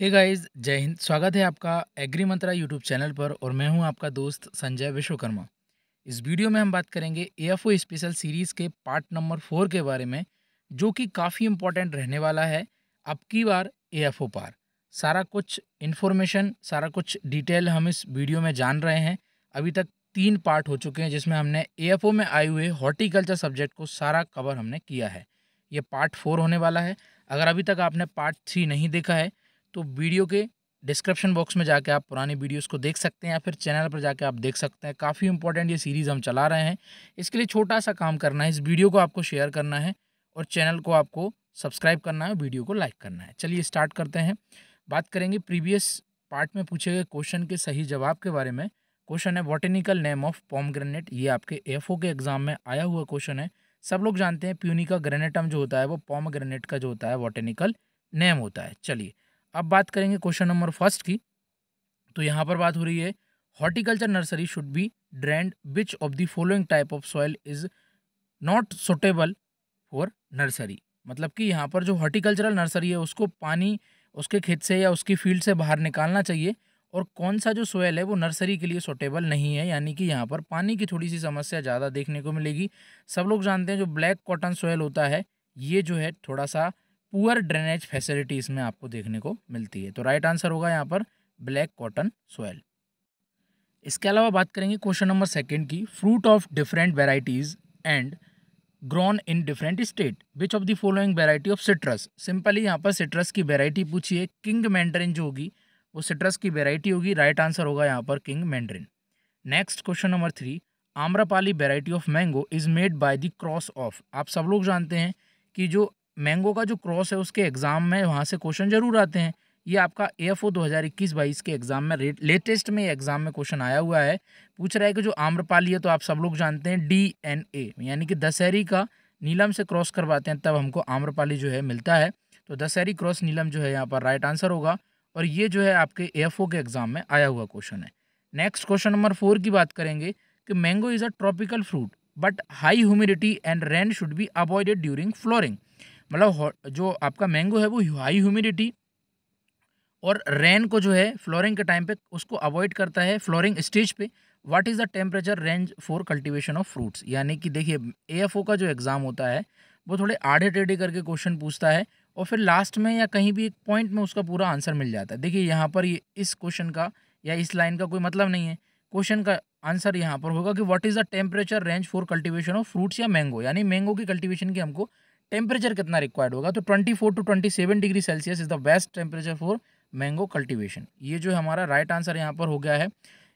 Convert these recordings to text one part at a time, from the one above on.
Hey guys जय हिंद स्वागत है आपका एग्री मंत्रा यूट्यूब चैनल पर और मैं हूं आपका दोस्त संजय विश्वकर्मा इस वीडियो में हम बात करेंगे ओ स्पेशल सीरीज़ के पार्ट नंबर फोर के बारे में जो कि काफ़ी इम्पोर्टेंट रहने वाला है अब की बार ओ पार सारा कुछ इन्फॉर्मेशन सारा कुछ डिटेल हम इस वीडियो में जान रहे हैं अभी तक तीन पार्ट हो चुके हैं जिसमें हमने ओ में आए हुए हॉर्टिकल्चर सब्जेक्ट को सारा कवर हमने किया है ये पार्ट फोर होने वाला है अगर अभी तक आपने पार्ट थ्री नहीं देखा है तो वीडियो के डिस्क्रिप्शन बॉक्स में जाके आप पुराने वीडियोस को देख सकते हैं या फिर चैनल पर जाके आप देख सकते हैं काफ़ी इंपॉर्टेंट ये सीरीज़ हम चला रहे हैं इसके लिए छोटा सा काम करना है इस वीडियो को आपको शेयर करना है और चैनल को आपको सब्सक्राइब करना है वीडियो को लाइक करना है चलिए स्टार्ट करते हैं बात करेंगे प्रीवियस पार्ट में पूछे गए क्वेश्चन के सही जवाब के बारे में क्वेश्चन है botanical name of pomegranate ये आपके एफ के एग्जाम में आया हुआ क्वेश्चन है सब लोग जानते हैं प्यूनिका ग्रेनेटम जो होता है वो पॉम ग्रेनेट का जो होता है बॉटेनिकल नेम होता है चलिए अब बात करेंगे क्वेश्चन नंबर फर्स्ट की तो यहाँ पर बात हो रही है horticulture nursery should be drained which of the following type of soil is not suitable for nursery मतलब कि यहाँ पर जो हॉर्टिकल्चरल नर्सरी है उसको पानी उसके खेत से या उसकी फील्ड से बाहर निकालना चाहिए और कौन सा जो सोयल है वो नर्सरी के लिए सुटेबल नहीं है यानी कि यहाँ पर पानी की थोड़ी सी समस्या ज़्यादा देखने को मिलेगी सब लोग जानते हैं जो ब्लैक कॉटन सोयल होता है ये जो है थोड़ा सा पुअर ड्रेनेज फैसिलिटी इसमें आपको देखने को मिलती है तो राइट आंसर होगा यहाँ पर ब्लैक कॉटन सोयल इसके अलावा बात करेंगे क्वेश्चन नंबर सेकेंड की fruit of different varieties and grown in different state which of the following variety of citrus simply यहाँ पर सिट्रस की वेराइटी पूछी है किंग मैंड्रिन जो होगी वो सिट्रस की वेराइटी होगी राइट आंसर होगा यहाँ पर king mandarin next question number three Amrapali variety of mango is made by the cross of आप सब लोग जानते हैं कि जो मैंगो का जो क्रॉस है उसके एग्ज़ाम में वहाँ से क्वेश्चन ज़रूर आते हैं ये आपका ए एफ ओ दो हज़ार इक्कीस बाईस के एग्ज़ाम में लेटेस्ट में एग्ज़ाम में क्वेश्चन आया हुआ है पूछ रहा है कि जो आम्रपाली है तो आप सब लोग जानते हैं डी एन ए यानी कि दशहरी का नीलम से क्रॉस करवाते हैं तब हमको आम्रपाली जो है मिलता है तो दशहरी क्रॉस नीलम जो है यहाँ पर राइट आंसर होगा और ये जो है आपके ए एफ ओ के एग्ज़ाम में आया हुआ क्वेश्चन है नेक्स्ट क्वेश्चन नंबर फोर की बात करेंगे कि mango is a tropical fruit but high humidity and rain should be avoided during flowering मतलब जो आपका मैंगो है वो हाई ह्यूमिडिटी और रेन को जो है फ्लोरिंग के टाइम पे उसको अवॉइड करता है फ्लोरिंग स्टेज पे what is the temperature range for cultivation of fruits यानी कि देखिए ए का जो एग्ज़ाम होता है वो थोड़े आधे टेढ़े करके क्वेश्चन पूछता है और फिर लास्ट में या कहीं भी एक पॉइंट में उसका पूरा आंसर मिल जाता है देखिए यहाँ पर ये इस क्वेश्चन का या इस लाइन का कोई मतलब नहीं है क्वेश्चन का आंसर यहाँ पर होगा कि what is the temperature range for cultivation of fruits या मैंगो यानी मैंगो की कल्टीवेशन की हमको टेम्परेचर कितना रिक्वायर्ड होगा तो 24 to 27 degree Celsius is the best temperature for mango cultivation ये जो हमारा राइट आंसर यहाँ पर हो गया है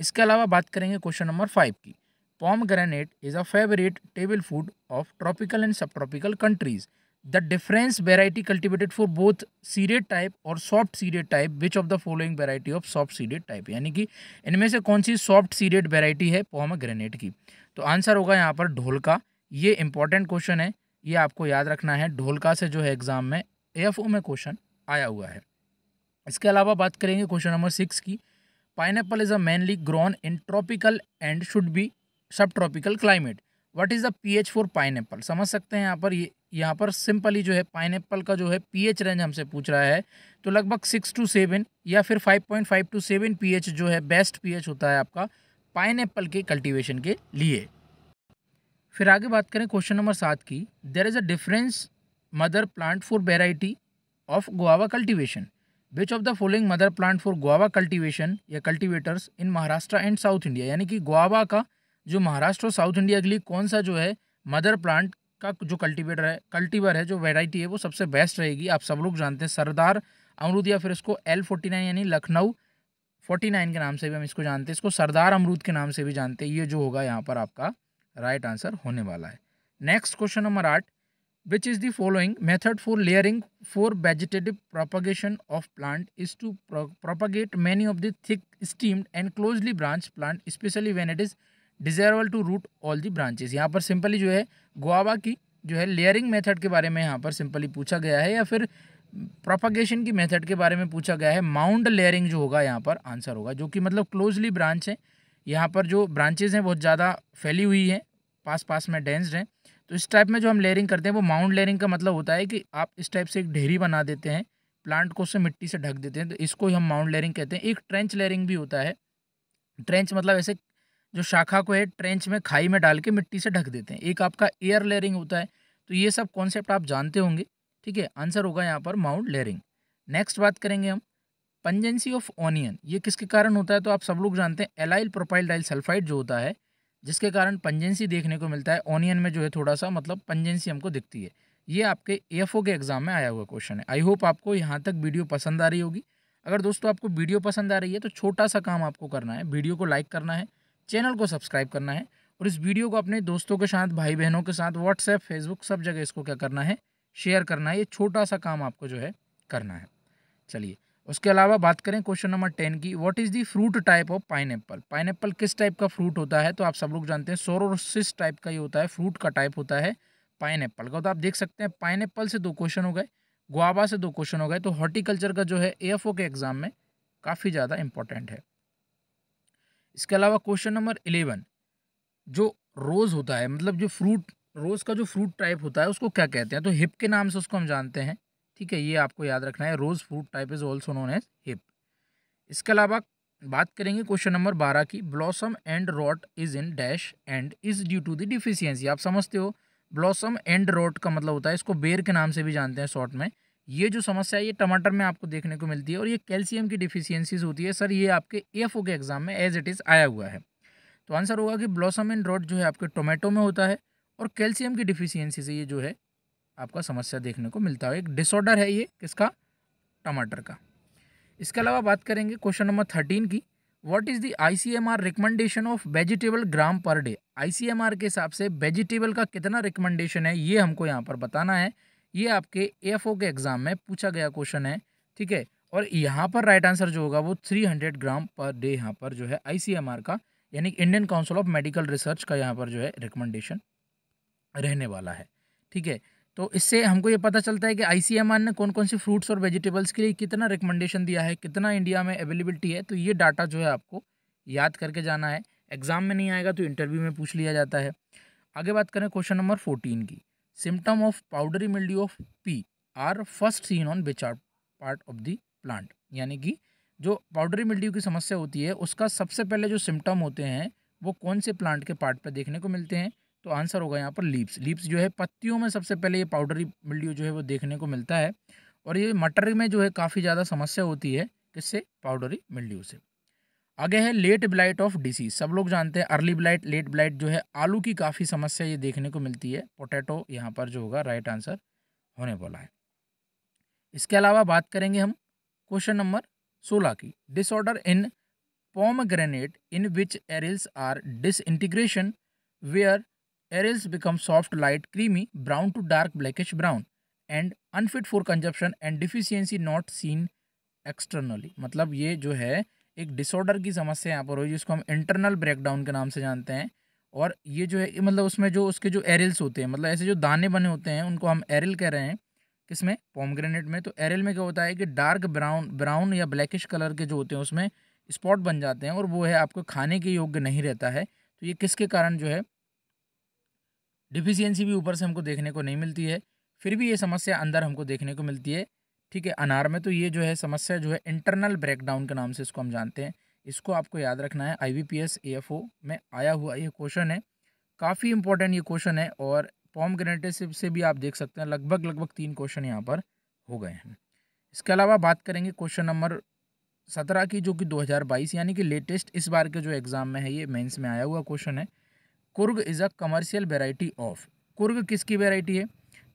इसके अलावा बात करेंगे क्वेश्चन नंबर फाइव की pomegranate is a favourite table food of tropical and subtropical countries the difference variety cultivated for both seeded type और soft seeded type which of the following variety of soft seeded type यानी कि इनमें से कौन सी soft सीरेड variety है पॉम granite की तो answer होगा यहाँ पर ढोल का ये इंपॉर्टेंट क्वेश्चन है ये आपको याद रखना है ढोलका से जो है एग्ज़ाम में एफ में क्वेश्चन आया हुआ है इसके अलावा बात करेंगे क्वेश्चन नंबर सिक्स की pineapple is a mainly grown in tropical and should be subtropical climate what is the pH for pineapple समझ सकते हैं यहाँ पर ये यहाँ पर सिंपली जो है पाइन एप्पल का जो है एच रेंज हमसे पूछ रहा है तो लगभग सिक्स टू सेवन या फिर five point five to seven H जो है बेस्ट एच होता है आपका पाइन एप्पल के कल्टिवेशन के लिए फिर आगे बात करें क्वेश्चन नंबर सात की there is a difference mother plant for variety of guava cultivation which of the following mother plant for guava cultivation या cultivators in Maharashtra and South India यानी कि गुआवा का जो महाराष्ट्र और साउथ इंडिया के लिए कौन सा जो है मदर प्लांट का जो कल्टिवेटर है कल्टीवर है जो वेराइटी है वो सबसे बेस्ट रहेगी आप सब लोग जानते हैं सरदार अमरूद या फिर इसको एल फोर्टी नाइन यानी लखनऊ फोर्टी नाइन के नाम से भी हम इसको जानते हैं इसको सरदार अमरूद के नाम से भी जानते हैं ये जो होगा यहाँ पर आपका राइट आंसर होने वाला है नेक्स्ट क्वेश्चन नंबर आठ which is the following method for layering for vegetative propagation of plant is to propagate many of the thick stemmed and closely branch plant specially when it is desirable to root all the branches यहाँ पर simply जो है guava की जो है layering method के बारे में यहाँ पर सिंपली पूछा गया है या फिर प्रोपागेशन की मेथड के बारे में पूछा गया है माउंट लेयरिंग जो होगा यहाँ पर आंसर होगा जो कि मतलब क्लोजली ब्रांच है यहाँ पर जो ब्रांचेज हैं बहुत ज़्यादा फैली हुई हैं पास पास में डेंस्ड हैं तो इस टाइप में जो हम लेयरिंग करते हैं वो माउंट लेयरिंग का मतलब होता है कि आप इस टाइप से एक ढेरी बना देते हैं प्लांट को उससे मिट्टी से ढक देते हैं तो इसको ही हम माउंट लेयरिंग कहते हैं एक ट्रेंच लेयरिंग भी होता है ट्रेंच मतलब ऐसे जो शाखा को है ट्रेंच में खाई में डाल के मिट्टी से ढक देते हैं एक आपका एयर लेयरिंग होता है तो ये सब कॉन्सेप्ट आप जानते होंगे ठीक है आंसर होगा यहाँ पर माउंट लेयरिंग नेक्स्ट बात करेंगे हम पंजेंसी ऑफ ऑनियन ये किसके कारण होता है तो आप सब लोग जानते हैं एलाइल प्रोपाइल डाइल सल्फाइड जो होता है जिसके कारण पंजेंसी देखने को मिलता है ऑनियन में जो है थोड़ा सा मतलब पंजेंसी हमको दिखती है ये आपके एफओ के एग्जाम में आया हुआ क्वेश्चन है आई होप आपको यहाँ तक वीडियो पसंद आ रही होगी अगर दोस्तों आपको वीडियो पसंद आ रही है तो छोटा सा काम आपको करना है वीडियो को लाइक करना है चैनल को सब्सक्राइब करना है और इस वीडियो को अपने दोस्तों के साथ भाई बहनों के साथ व्हाट्सएप फेसबुक सब जगह इसको क्या करना है शेयर करना है ये छोटा सा काम आपको जो है करना है चलिए उसके अलावा बात करें क्वेश्चन नंबर टेन की what is the fruit type of pineapple pineapple किस टाइप का फ्रूट होता है तो आप सब लोग जानते हैं सोरोसिस टाइप का ये होता है फ्रूट का टाइप होता है पाइन एप्पल का तो आप देख सकते हैं पाइन एप्पल से दो क्वेश्चन हो गए गुआबा से दो क्वेश्चन हो गए तो हॉर्टिकल्चर का जो है ए के एग्ज़ाम में काफ़ी ज़्यादा इंपॉर्टेंट है इसके अलावा क्वेश्चन नंबर इलेवन जो रोज़ होता है मतलब जो फ्रूट रोज़ का जो फ्रूट टाइप होता है उसको क्या कहते हैं तो हिप के नाम से उसको हम जानते हैं ठीक है ये आपको याद रखना है rose fruit type is also known as hip इसके अलावा बात करेंगे क्वेश्चन नंबर बारह की blossom end rot is in dash and is due to the deficiency आप समझते हो ब्लॉसम एंड रॉट का मतलब होता है इसको बेर के नाम से भी जानते हैं शॉर्ट में ये जो समस्या है ये टमाटर में आपको देखने को मिलती है और ये कैल्शियम की डिफिशियंसीज होती है सर ये आपके एफ के एग्जाम में एज इट इज़ आया हुआ है तो आंसर होगा कि ब्लॉसम एंड रॉट जो है आपके टोमेटो में होता है और कैल्शियम की डिफिशियंसी से ये जो है आपका समस्या देखने को मिलता है एक डिसऑर्डर है ये किसका टमाटर का इसके अलावा बात करेंगे क्वेश्चन नंबर थर्टीन की what is the I C M R recommendation of vegetable gram per day I C M R के हिसाब से वेजिटेबल का कितना रिकमेंडेशन है ये हमको यहाँ पर बताना है ये आपके एफ ओ के एग्ज़ाम में पूछा गया क्वेश्चन है ठीक है और यहाँ पर राइट आंसर जो होगा वो three hundred gram per day यहाँ पर जो है आई सी एम आर का यानी Indian Council of Medical Research का यहाँ पर जो है रिकमेंडेशन रहने वाला है ठीक है तो इससे हमको ये पता चलता है कि आई ने कौन कौन से फ्रूट्स और वेजिटेबल्स के लिए कितना रिकमेंडेशन दिया है कितना इंडिया में अवेलेबिलिटी है तो ये डाटा जो है आपको याद करके जाना है एग्ज़ाम में नहीं आएगा तो इंटरव्यू में पूछ लिया जाता है आगे बात करें क्वेश्चन नंबर फोर्टीन की symptom of powdery mildew of pea are first seen on बेचार पार्ट ऑफ द प्लांट यानी कि जो पाउडरी मिल्डी की समस्या होती है उसका सबसे पहले जो सिम्टम होते हैं वो कौन से प्लांट के पार्ट पर देखने को मिलते हैं तो आंसर होगा यहाँ पर लीप्स लीप्स जो है पत्तियों में सबसे पहले ये पाउडरी मिल्डियो जो है वो देखने को मिलता है और ये मटर में जो है काफ़ी ज़्यादा समस्या होती है किससे पाउडरी मिल्डियो से आगे है लेट ब्लाइट ऑफ डिसीज सब लोग जानते हैं अर्ली ब्लाइट लेट ब्लाइट जो है आलू की काफ़ी समस्या ये देखने को मिलती है पोटैटो यहाँ पर जो होगा राइट आंसर होने वाला है इसके अलावा बात करेंगे हम क्वेश्चन नंबर सोलह की disorder in pomegranate in which arils are disintegration where arils become soft, light, creamy, brown to dark blackish brown and unfit for consumption and deficiency not seen externally. मतलब ये जो है एक disorder की समस्या यहाँ पर हो जिसको हम इंटरनल ब्रेकडाउन के नाम से जानते हैं और ये जो है मतलब उसमें जो उसके जो एरिल्स होते हैं मतलब ऐसे जो दाने बने होते हैं उनको हम एरिल कह रहे हैं किसमें पॉमग्रेनेट में तो एरिल में क्या होता है कि डार्क ब्राउन ब्राउन या ब्लैकिश कलर के जो होते हैं उसमें स्पॉट बन जाते हैं और वो है आपको खाने के योग्य नहीं रहता है तो ये किसके कारण जो है डिफिशियंसी भी ऊपर से हमको देखने को नहीं मिलती है फिर भी ये समस्या अंदर हमको देखने को मिलती है ठीक है अनार में तो ये जो है समस्या जो है इंटरनल ब्रेकडाउन के नाम से इसको हम जानते हैं इसको आपको याद रखना है I V P S F O में आया हुआ ये क्वेश्चन है काफ़ी इंपॉर्टेंट ये क्वेश्चन है और पॉम ग्रेनेटेसिप से भी आप देख सकते हैं लगभग लगभग तीन क्वेश्चन यहाँ पर हो गए हैं इसके अलावा बात करेंगे क्वेश्चन नंबर सत्रह की जो कि बाईस यानी कि लेटेस्ट इस बार के जो एग्ज़ाम में है ये मेंस में आया हुआ क्वेश्चन है Coorg is a commercial variety of Coorg किसकी वेराइटी है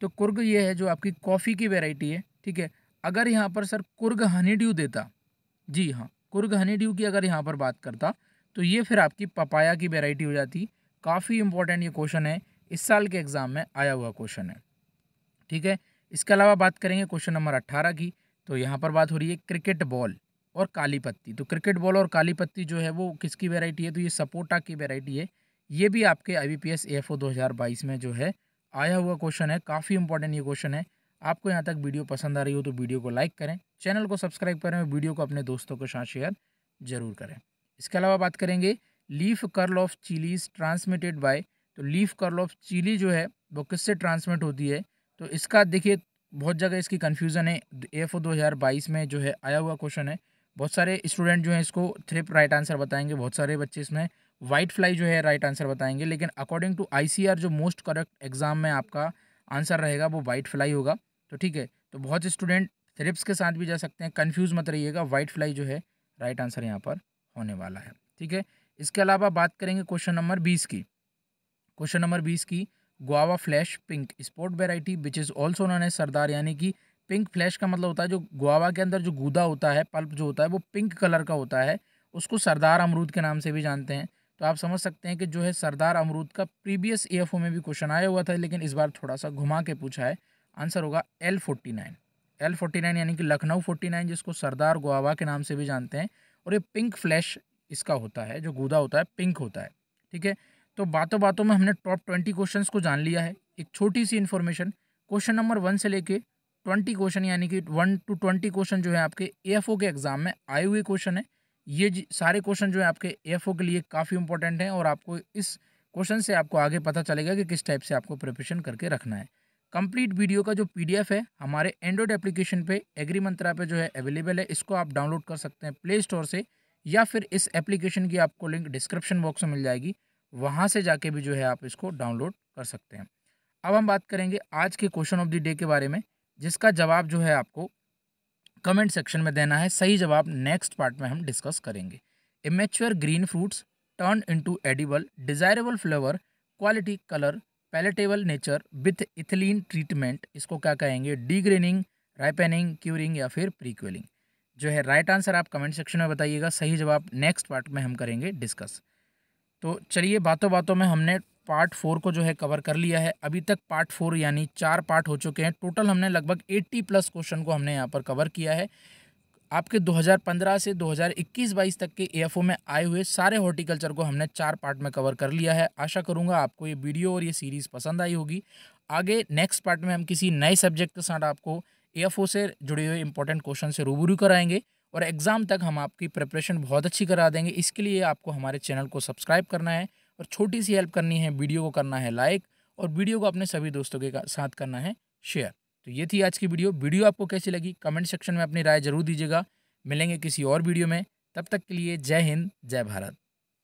तो कुर्ग ये है जो आपकी कॉफ़ी की वेराइटी है ठीक है अगर यहाँ पर सर कुर्ग हनी ड्यू देता जी हाँ कुर्ग हनी ड्यू की अगर यहाँ पर बात करता तो ये फिर आपकी पपाया की वेराइटी हो जाती काफ़ी इंपॉर्टेंट ये क्वेश्चन है इस साल के एग्ज़ाम में आया हुआ क्वेश्चन है ठीक है इसके अलावा बात करेंगे क्वेश्चन नंबर अट्ठारह की तो यहाँ पर बात हो रही है क्रिकेट बॉल और काली पत्ती तो क्रिकेट बॉल और काली पत्ती जो है वो किसकी वेराइटी है तो ये सपोटा की वेराइटी है ये भी आपके I B P S F O दो हज़ार बाईस में जो है आया हुआ क्वेश्चन है काफ़ी इंपॉर्टेंट ये क्वेश्चन है आपको यहाँ तक वीडियो पसंद आ रही हो तो वीडियो को लाइक करें चैनल को सब्सक्राइब करें और वीडियो को अपने दोस्तों के साथ शेयर जरूर करें इसके अलावा बात करेंगे leaf curl of chillies transmitted by तो लीफ कर्ल ऑफ चिली जो है वो किससे ट्रांसमिट होती है तो इसका देखिए बहुत जगह इसकी कन्फ्यूज़न है एफ ओ दो हज़ार बाईस में जो है आया हुआ क्वेश्चन है बहुत सारे स्टूडेंट जो हैं इसको थ्रिप राइट आंसर बताएंगे बहुत सारे बच्चे इसमें वाइट फ्लाई जो है राइट आंसर बताएंगे लेकिन अकॉर्डिंग टू आईसीआर जो मोस्ट करेक्ट एग्जाम में आपका आंसर रहेगा वो वाइट फ्लाई होगा तो ठीक है तो बहुत से स्टूडेंट थ्रिप्स के साथ भी जा सकते हैं कन्फ्यूज़ मत रहिएगा वाइट फ्लाई जो है राइट आंसर यहाँ पर होने वाला है ठीक है इसके अलावा बात करेंगे क्वेश्चन नंबर बीस की क्वेश्चन नंबर बीस की guava flesh pink sport variety which is also known as Sardar यानी कि पिंक फ्लैश का मतलब होता है जो गुआवा के अंदर जो गूदा होता है पल्प जो होता है वो पिंक कलर का होता है उसको सरदार अमरूद के नाम से भी जानते हैं तो आप समझ सकते हैं कि जो है सरदार अमरूद का प्रीवियस ए में भी क्वेश्चन आया हुआ था लेकिन इस बार थोड़ा सा घुमा के पूछा है आंसर होगा L forty nine L forty nine यानी कि लखनऊ फोर्टी नाइन जिसको सरदार गोवा के नाम से भी जानते हैं और ये पिंक फ्लैश इसका होता है जो गूदा होता है पिंक होता है ठीक है तो बातों बातों में हमने टॉप ट्वेंटी क्वेश्चन को जान लिया है एक छोटी सी इन्फॉर्मेशन क्वेश्चन नंबर वन से लेके ट्वेंटी क्वेश्चन यानी कि वन टू ट्वेंटी क्वेश्चन जो है आपके ए के एग्ज़ाम में आए हुए क्वेश्चन है ये सारे क्वेश्चन जो है आपके एफ के लिए काफ़ी इंपॉर्टेंट हैं और आपको इस क्वेश्चन से आपको आगे पता चलेगा कि किस टाइप से आपको प्रिपरेशन करके रखना है कंप्लीट वीडियो का जो पीडीएफ है हमारे एंड्रॉयड एप्लीकेशन पे एग्री मंत्रा पे जो है अवेलेबल है इसको आप डाउनलोड कर सकते हैं प्ले स्टोर से या फिर इस एप्लीकेशन की आपको लिंक डिस्क्रिप्शन बॉक्स में मिल जाएगी वहाँ से जाके भी जो है आप इसको डाउनलोड कर सकते हैं अब हम बात करेंगे आज के क्वेश्चन ऑफ द डे के बारे में जिसका जवाब जो है आपको कमेंट सेक्शन में देना है सही जवाब नेक्स्ट पार्ट में हम डिस्कस करेंगे immature green fruits turn into edible desirable flavour quality colour palatable nature with ethylene treatment इसको क्या कहेंगे डीग्रेनिंग राइपेनिंग क्यूरिंग या फिर प्रीक्वेलिंग जो है राइट right आंसर आप कमेंट सेक्शन में बताइएगा सही जवाब नेक्स्ट पार्ट में हम करेंगे डिस्कस तो चलिए बातों बातों में हमने पार्ट फोर को जो है कवर कर लिया है अभी तक पार्ट फोर यानी चार पार्ट हो चुके हैं टोटल हमने लगभग एट्टी प्लस क्वेश्चन को हमने यहाँ पर कवर किया है आपके 2015 से 2021-22 तक के ए में आए हुए सारे हॉर्टिकल्चर को हमने चार पार्ट में कवर कर लिया है आशा करूँगा आपको ये वीडियो और ये सीरीज़ पसंद आई होगी आगे नेक्स्ट पार्ट में हम किसी नए सब्जेक्ट के साथ आपको ए से जुड़े हुए इंपॉर्टेंट क्वेश्चन से रूबरू कराएंगे और एग्ज़ाम तक हम आपकी प्रिपरेशन बहुत अच्छी करा देंगे इसके लिए आपको हमारे चैनल को सब्सक्राइब करना है और छोटी सी हेल्प करनी है वीडियो को करना है लाइक और वीडियो को अपने सभी दोस्तों के साथ करना है शेयर तो ये थी आज की वीडियो वीडियो आपको कैसी लगी कमेंट सेक्शन में अपनी राय जरूर दीजिएगा मिलेंगे किसी और वीडियो में तब तक के लिए जय हिंद जय भारत